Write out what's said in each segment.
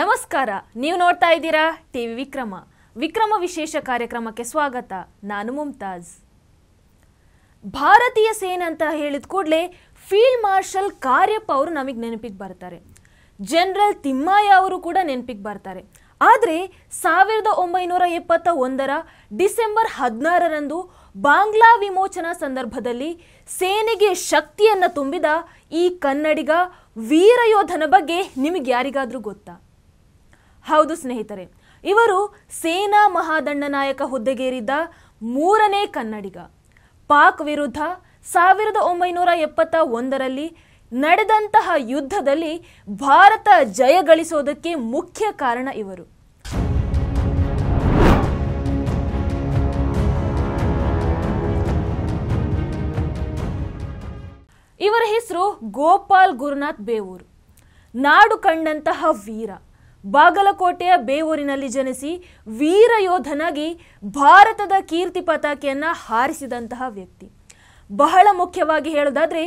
ನಮಸ್ಕಾರ ನೀವು ನೋಡ್ತಾ ಇದ್ದೀರಾ ಟಿ ವಿ ವಿಕ್ರಮ ವಿಕ್ರಮ ವಿಶೇಷ ಕಾರ್ಯಕ್ರಮಕ್ಕೆ ಸ್ವಾಗತ ನಾನು ಮುಮ್ತಾಜ್ ಭಾರತೀಯ ಸೇನೆ ಅಂತ ಹೇಳಿದ ಕೂಡಲೇ ಫೀಲ್ಡ್ ಮಾರ್ಷಲ್ ಕಾರ್ಯಪ್ಪ ಅವರು ನಮಗೆ ನೆನಪಿಗೆ ಬರ್ತಾರೆ ಜನರಲ್ ತಿಮ್ಮಯ್ಯ ಅವರು ಕೂಡ ನೆನಪಿಗೆ ಬರ್ತಾರೆ ಆದರೆ ಸಾವಿರದ ಒಂಬೈನೂರ ಎಪ್ಪತ್ತ ಒಂದರ ಡಿಸೆಂಬರ್ ಹದಿನಾರರಂದು ಬಾಂಗ್ಲಾ ವಿಮೋಚನಾ ಸಂದರ್ಭದಲ್ಲಿ ಸೇನೆಗೆ ಶಕ್ತಿಯನ್ನು ತುಂಬಿದ ಈ ಕನ್ನಡಿಗ ವೀರಯೋಧನ ಬಗ್ಗೆ ನಿಮಗೆ ಯಾರಿಗಾದರೂ ಗೊತ್ತಾ ಹೌದು ಸ್ನೇಹಿತರೆ ಇವರು ಸೇನಾ ನಾಯಕ ಹುದ್ದೆಗೇರಿದ್ದ ಮೂರನೇ ಕನ್ನಡಿಗ ಪಾಕ್ ವಿರುದ್ಧ ಸಾವಿರದ ಒಂಬೈನೂರ ಎಪ್ಪತ್ತ ಒಂದರಲ್ಲಿ ನಡೆದಂತಹ ಯುದ್ಧದಲ್ಲಿ ಭಾರತ ಜಯ ಮುಖ್ಯ ಕಾರಣ ಇವರು ಇವರ ಹೆಸರು ಗೋಪಾಲ್ ಗುರುನಾಥ್ ಬೇವೂರು ನಾಡು ಕಂಡಂತಹ ವೀರ ಬಾಗಲಕೋಟೆಯ ಬೇವೂರಿನಲ್ಲಿ ಜನಿಸಿ ವೀರ ಯೋಧನಾಗಿ ಭಾರತದ ಕೀರ್ತಿ ಪತಾಕೆಯನ್ನು ಹಾರಿಸಿದಂತಹ ವ್ಯಕ್ತಿ ಬಹಳ ಮುಖ್ಯವಾಗಿ ಹೇಳೋದಾದ್ರೆ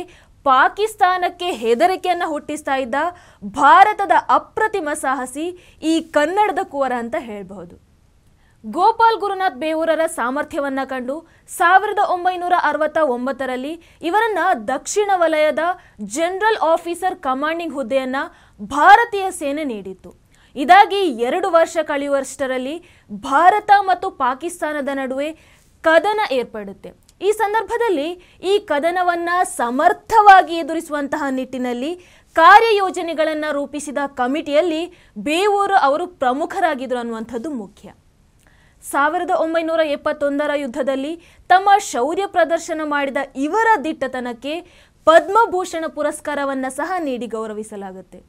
ಪಾಕಿಸ್ತಾನಕ್ಕೆ ಹೆದರಿಕೆಯನ್ನು ಹುಟ್ಟಿಸ್ತಾ ಇದ್ದ ಭಾರತದ ಅಪ್ರತಿಮ ಸಾಹಸಿ ಈ ಕನ್ನಡದ ಕುವರ ಅಂತ ಹೇಳಬಹುದು ಗೋಪಾಲ್ ಗುರುನಾಥ್ ಬೇವೂರರ ಸಾಮರ್ಥ್ಯವನ್ನು ಕಂಡು ಸಾವಿರದ ಒಂಬೈನೂರ ಅರವತ್ತ ಒಂಬತ್ತರಲ್ಲಿ ಇವರನ್ನ ದಕ್ಷಿಣ ವಲಯದ ಜನರಲ್ ಆಫೀಸರ್ ಕಮಾಂಡಿಂಗ್ ಹುದ್ದೆಯನ್ನು ಭಾರತೀಯ ಸೇನೆ ನೀಡಿತ್ತು ಇದಾಗಿ ಎರಡು ವರ್ಷ ಕಳೆಯುವಷ್ಟರಲ್ಲಿ ಭಾರತ ಮತ್ತು ಪಾಕಿಸ್ತಾನದ ನಡುವೆ ಕದನ ಏರ್ಪಡುತ್ತೆ ಈ ಸಂದರ್ಭದಲ್ಲಿ ಈ ಕದನವನ್ನು ಸಮರ್ಥವಾಗಿ ಎದುರಿಸುವಂತಹ ನಿಟ್ಟಿನಲ್ಲಿ ಕಾರ್ಯಯೋಜನೆಗಳನ್ನು ರೂಪಿಸಿದ ಕಮಿಟಿಯಲ್ಲಿ ಬೇವೂರು ಅವರು ಪ್ರಮುಖರಾಗಿದ್ದರು ಅನ್ನುವಂಥದ್ದು ಮುಖ್ಯ ಸಾವಿರದ ಒಂಬೈನೂರ ಎಪ್ಪತ್ತೊಂದರ ಯುದ್ಧದಲ್ಲಿ ತಮ್ಮ ಶೌರ್ಯ ಪ್ರದರ್ಶನ ಮಾಡಿದ ಇವರ ದಿಟ್ಟತನಕ್ಕೆ ಪದ್ಮಭೂಷಣ ಪುರಸ್ಕಾರವನ್ನು ಸಹ ನೀಡಿ ಗೌರವಿಸಲಾಗುತ್ತೆ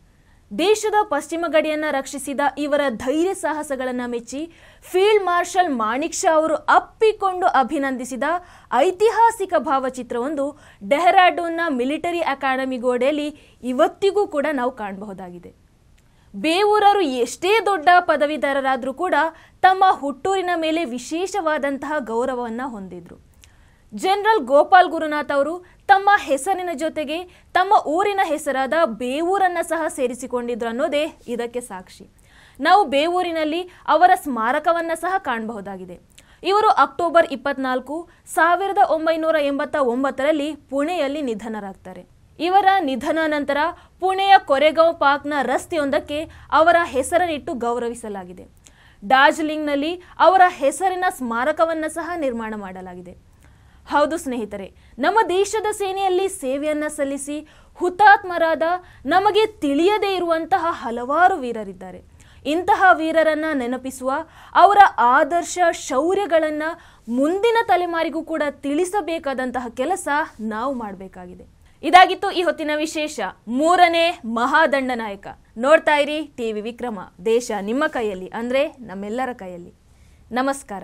ದೇಶದ ಪಶ್ಚಿಮ ಗಡಿಯನ್ನು ರಕ್ಷಿಸಿದ ಇವರ ಧೈರ್ಯ ಸಾಹಸಗಳನ್ನು ಮೆಚ್ಚಿ ಫೀಲ್ಡ್ ಮಾರ್ಷಲ್ ಮಾಣಿಕ್ ಶಾ ಅವರು ಅಪ್ಪಿಕೊಂಡು ಅಭಿನಂದಿಸಿದ ಐತಿಹಾಸಿಕ ಭಾವಚಿತ್ರವೊಂದು ಡೆಹ್ರಾಡೂನ್ನ ಮಿಲಿಟರಿ ಅಕಾಡೆಮಿ ಗೋಡೆಯಲ್ಲಿ ಇವತ್ತಿಗೂ ಕೂಡ ನಾವು ಕಾಣಬಹುದಾಗಿದೆ ಬೇವೂರರು ಎಷ್ಟೇ ದೊಡ್ಡ ಪದವೀಧರರಾದರೂ ಕೂಡ ತಮ್ಮ ಹುಟ್ಟೂರಿನ ಮೇಲೆ ವಿಶೇಷವಾದಂತಹ ಗೌರವವನ್ನು ಹೊಂದಿದ್ರು ಜನರಲ್ ಗೋಪಾಲ್ ಗುರುನಾಥ್ ಅವರು ತಮ್ಮ ಹೆಸರಿನ ಜೊತೆಗೆ ತಮ್ಮ ಊರಿನ ಹೆಸರಾದ ಬೇವೂರನ್ನು ಸಹ ಸೇರಿಸಿಕೊಂಡಿದ್ರು ಅನ್ನೋದೇ ಇದಕ್ಕೆ ಸಾಕ್ಷಿ ನಾವು ಬೇವೂರಿನಲ್ಲಿ ಅವರ ಸ್ಮಾರಕವನ್ನು ಸಹ ಕಾಣಬಹುದಾಗಿದೆ ಇವರು ಅಕ್ಟೋಬರ್ ಇಪ್ಪತ್ನಾಲ್ಕು ಸಾವಿರದ ಒಂಬೈನೂರ ಎಂಬತ್ತ ಒಂಬತ್ತರಲ್ಲಿ ಪುಣೆಯಲ್ಲಿ ನಿಧನರಾಗ್ತಾರೆ ಇವರ ನಿಧನ ನಂತರ ಪುಣೆಯ ಕೊರೆಗಾಂವ್ ಪಾರ್ಕ್ನ ರಸ್ತೆಯೊಂದಕ್ಕೆ ಅವರ ಹೆಸರನ್ನಿಟ್ಟು ಗೌರವಿಸಲಾಗಿದೆ ಡಾರ್ಜಿಲಿಂಗ್ನಲ್ಲಿ ಅವರ ಹೆಸರಿನ ಸ್ಮಾರಕವನ್ನು ಸಹ ನಿರ್ಮಾಣ ಮಾಡಲಾಗಿದೆ ಹೌದು ಸ್ನೇಹಿತರೆ ನಮ್ಮ ದೇಶದ ಸೇನೆಯಲ್ಲಿ ಸೇವೆಯನ್ನು ಸಲ್ಲಿಸಿ ಹುತಾತ್ಮರಾದ ನಮಗೆ ತಿಳಿಯದೇ ಇರುವಂತಹ ಹಲವಾರು ವೀರರಿದ್ದಾರೆ ಇಂತಹ ವೀರರನ್ನು ನೆನಪಿಸುವ ಅವರ ಆದರ್ಶ ಶೌರ್ಯಗಳನ್ನು ಮುಂದಿನ ತಲೆಮಾರಿಗೂ ಕೂಡ ತಿಳಿಸಬೇಕಾದಂತಹ ಕೆಲಸ ನಾವು ಮಾಡಬೇಕಾಗಿದೆ ಇದಾಗಿತ್ತು ಈ ಹೊತ್ತಿನ ವಿಶೇಷ ಮೂರನೇ ಮಹಾದಂಡನಾಯಕ ನೋಡ್ತಾ ಇರಿ ಟಿ ವಿ ವಿಕ್ರಮ ದೇಶ ನಿಮ್ಮ ಕೈಯಲ್ಲಿ ಅಂದರೆ ನಮ್ಮೆಲ್ಲರ ಕೈಯಲ್ಲಿ ನಮಸ್ಕಾರ